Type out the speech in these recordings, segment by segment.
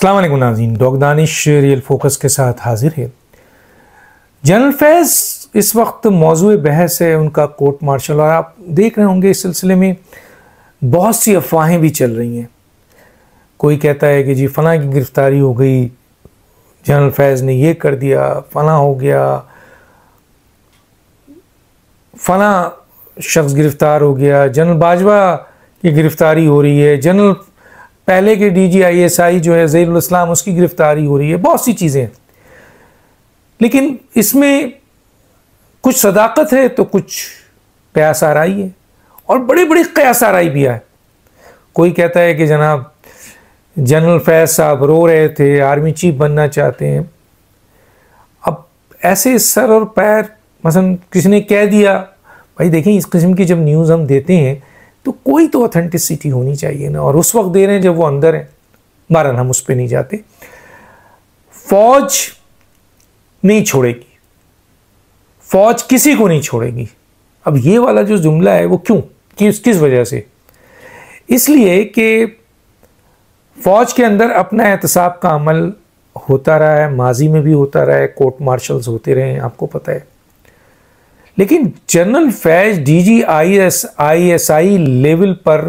अल्लाम नाजीन dog Danish real focus के साथ हाजिर है जनरल फैज़ इस वक्त मौजू बहस है उनका कोर्ट मार्शल और आप देख रहे होंगे इस सिलसिले में बहुत सी अफवाहें भी चल रही हैं कोई कहता है कि जी फना की गिरफ़्तारी हो गई जनरल फैज़ ने ये कर दिया फना हो गया फना शख्स गिरफ़्तार हो गया जनरल बाजवा की गिरफ़्तारी हो रही है जनरल पहले के D G I S I जो है ज़ैरुलस्लाम उसकी गिरफ्तारी हो रही है बहुत सी चीज़ें लेकिन इसमें कुछ सदाकत है तो कुछ प्यास आराई है और बड़े बड़े कयास आराई भी आए कोई कहता है कि जनाब जनरल फैज साहब रो रहे थे आर्मी चीफ बनना चाहते हैं अब ऐसे सर और पैर मसलन किसी ने कह दिया भाई देखें इस किस्म की जब न्यूज़ हम देते हैं तो कोई तो ऑथेंटिसिटी होनी चाहिए ना और उस वक्त दे रहे हैं जब वो अंदर हैं बहरहाल हम उस पर नहीं जाते फौज नहीं छोड़ेगी फौज किसी को नहीं छोड़ेगी अब ये वाला जो जुमला है वो क्यों किस किस वजह से इसलिए कि फौज के अंदर अपना एहतसाब का अमल होता रहा है माजी में भी होता रहा है कोर्ट मार्शल्स होते रहे हैं आपको पता है लेकिन जनरल फैज आई लेवल पर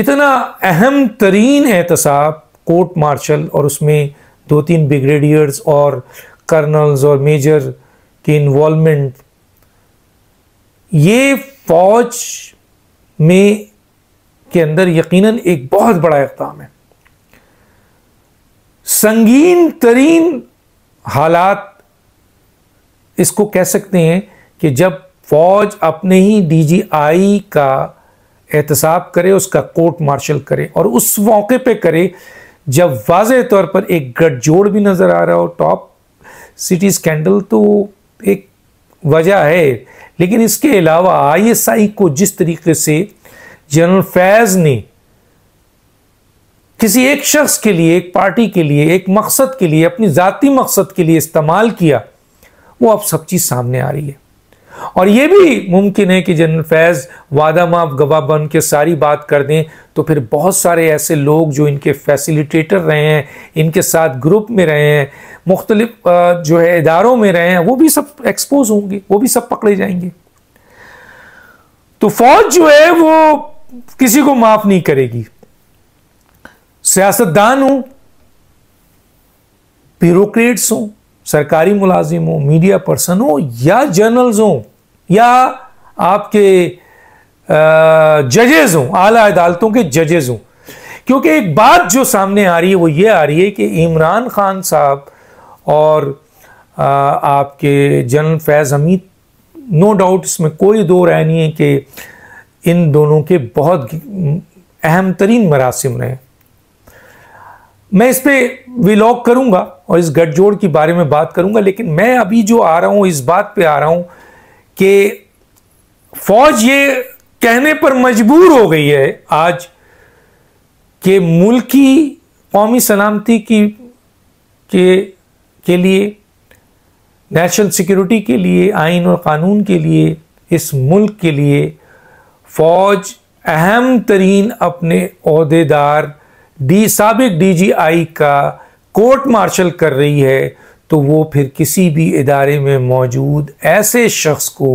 इतना अहम तरीन एहतसाब कोर्ट मार्शल और उसमें दो तीन ब्रिगेडियर्स और कर्नल्स और मेजर की इन्वॉल्वमेंट ये फौज में के अंदर यकीनन एक बहुत बड़ा इकदाम है संगीन तरीन हालात इसको कह सकते हैं कि जब फौज अपने ही डीजीआई का एहतसाब करे उसका कोर्ट मार्शल करे और उस मौके पे करे जब वाज तौर पर एक गठजोड़ भी नज़र आ रहा हो टॉप सिटी स्कैंडल तो एक वजह है लेकिन इसके अलावा आईएसआई को जिस तरीके से जनरल फैज़ ने किसी एक शख्स के लिए एक पार्टी के लिए एक मकसद के लिए अपनी ज़ाती मकसद के लिए इस्तेमाल किया वो अब सब चीज़ सामने आ रही है और ये भी मुमकिन है कि जनरल फैज़ वादा माफ गवाह बन के सारी बात कर दें तो फिर बहुत सारे ऐसे लोग जो इनके फैसिलिटेटर रहे हैं इनके साथ ग्रुप में रहे हैं मुख्तलिफ जो है इदारों में रहे हैं वो भी सब एक्सपोज होंगे वो भी सब पकड़े जाएंगे तो फौज जो है वो किसी को माफ नहीं करेगी सियासतदान हो ब्यूरोक्रेट्स हों सरकारी मुलाजिम हो मीडिया पर्सन हो या जर्नल्स हों या आपके जजेज हों आला अदालतों के जजेज हों क्योंकि एक बात जो सामने आ रही है वो ये आ रही है कि इमरान खान साहब और आ, आपके general Faiz Hamid no doubt इसमें कोई दो राय नहीं है कि इन दोनों के बहुत अहम तरीन मरासम रहे मैं इस पर विलॉग करूंगा और इस गठजोड़ के बारे में बात करूंगा लेकिन मैं अभी जो आ रहा हूं इस बात पे आ रहा हूं कि फौज ये कहने पर मजबूर हो गई है आज कि मुल्क की कौमी सलामती की के के लिए नेशनल सिक्योरिटी के लिए आइन और क़ानून के लिए इस मुल्क के लिए फ़ौज अहम तरीन अपने अहदेदार डी सबक डीजीआई का कोर्ट मार्शल कर रही है तो वो फिर किसी भी इदारे में मौजूद ऐसे शख्स को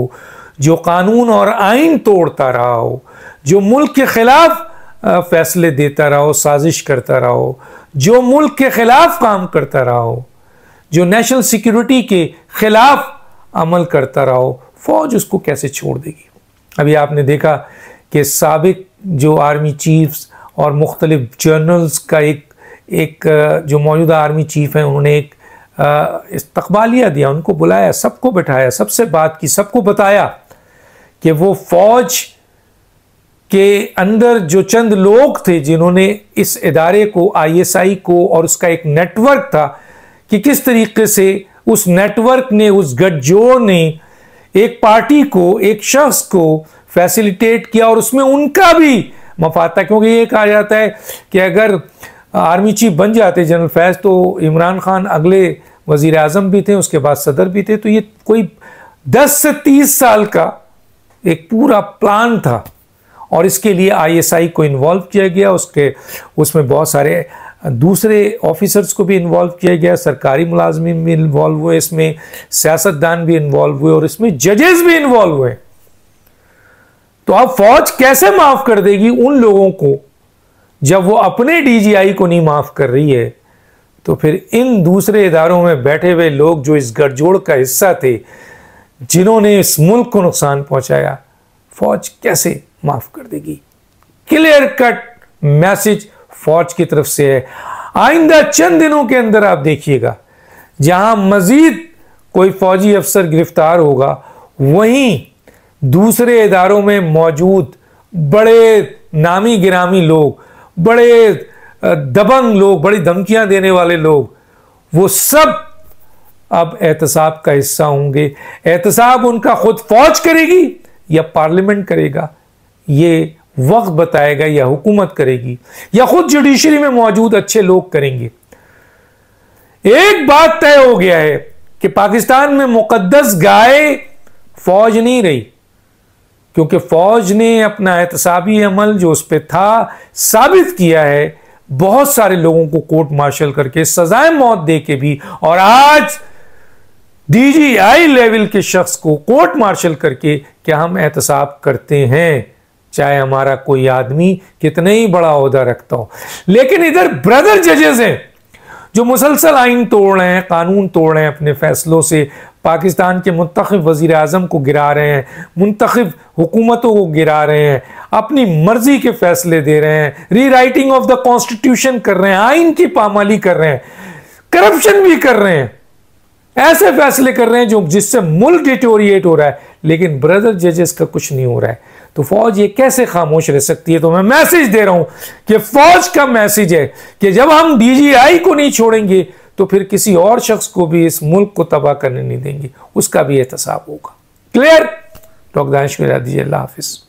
जो कानून और आइन तोड़ता रहा हो जो मुल्क के ख़िलाफ़ फैसले देता रहा हो साजिश करता रहा हो जो मुल्क के ख़िलाफ़ काम करता रहा हो जो नेशनल सिक्योरिटी के ख़िलाफ़ अमल करता रहा हो फौज उसको कैसे छोड़ देगी अभी आपने देखा कि सबक जो आर्मी चीफ्स और मुख्तलिफ जर्नल्स का एक एक जो मौजूदा आर्मी चीफ़ हैं उन्होंने एक इस्तबालिया दिया उनको बुलाया सबको बैठाया सबसे बात की सबको बताया कि वो फौज के अंदर जो चंद लोग थे जिन्होंने इस इदारे को आईएसआई को और उसका एक नेटवर्क था कि किस तरीके से उस नेटवर्क ने उस गठजोड़ ने एक पार्टी को एक शख्स को फैसिलिटेट किया और उसमें उनका भी मफाद था क्योंकि ये कहा जाता है कि अगर आर्मी चीफ बन जाते जनरल फैज़ तो इमरान खान अगले वजीर अजम भी थे उसके बाद सदर भी थे तो ये कोई दस से तीस साल का एक पूरा प्लान था और इसके लिए आईएसआई को इन्वॉल्व किया गया उसके उसमें बहुत सारे दूसरे ऑफिसर्स को भी इन्वॉल्व किया गया सरकारी मुलाजमी भी इन्वॉल्व हुए इसमें सियासतदान भी इन्वॉल्व हुए और इसमें जजेस भी इन्वॉल्व हुए तो अब फौज कैसे माफ कर देगी उन लोगों को जब वो अपने डीजीआई को नहीं माफ कर रही है तो फिर इन दूसरे इदारों में बैठे हुए लोग जो इस गठजोड़ का हिस्सा थे जिन्होंने इस मुल्क को नुकसान पहुंचाया फौज कैसे माफ कर देगी क्लियर कट मैसेज फौज की तरफ से है आइंदा चंद दिनों के अंदर आप देखिएगा जहां मजीद कोई फौजी अफसर गिरफ्तार होगा वहीं दूसरे इदारों में मौजूद बड़े नामी गिरामी लोग बड़े दबंग लोग बड़ी धमकियां देने वाले लोग वो सब अब एहतसाब का हिस्सा होंगे एहतसाब उनका खुद फौज करेगी या पार्लियामेंट करेगा ये वक्त बताएगा या हुकूमत करेगी या खुद जुडिशरी में मौजूद अच्छे लोग करेंगे एक बात तय हो गया है कि पाकिस्तान में मुकद्दस गाय फौज नहीं रही क्योंकि फौज ने अपना एहतसाबी अमल जो उस पर था साबित किया है बहुत सारे लोगों को कोर्ट मार्शल करके सजाए मौत दे के भी और आज डीजीआई लेवल के शख्स को कोर्ट मार्शल करके क्या हम एहतसाब करते हैं चाहे हमारा कोई आदमी कितने ही बड़ा अहदा रखता हो लेकिन इधर ब्रदर जजेस हैं जो मुसलसल आइन तोड़ रहे हैं कानून तोड़ रहे हैं अपने फैसलों से पाकिस्तान के मुंतब वज़ी अजम को गिरा रहे हैं मंतखब हुकूमतों को गिरा रहे हैं अपनी मर्ज़ी के फैसले दे रहे हैं री राइटिंग ऑफ द कॉन्स्टिट्यूशन कर रहे हैं आइन की पामाली कर रहे हैं करप्शन भी कर रहे हैं ऐसे फैसले कर रहे हैं जो जिससे मुल्क डिटोरिएट हो रहा है लेकिन ब्रदर जजेस का कुछ नहीं हो रहा है तो फौज ये कैसे खामोश रह सकती है तो मैं मैसेज दे रहा हूं कि फौज का मैसेज है कि जब हम डीजीआई को नहीं छोड़ेंगे तो फिर किसी और शख्स को भी इस मुल्क को तबाह करने नहीं देंगे उसका भी एहतसाब होगा क्लियर डॉक्टर दानिश दीजिए अल्लाह हाफिज़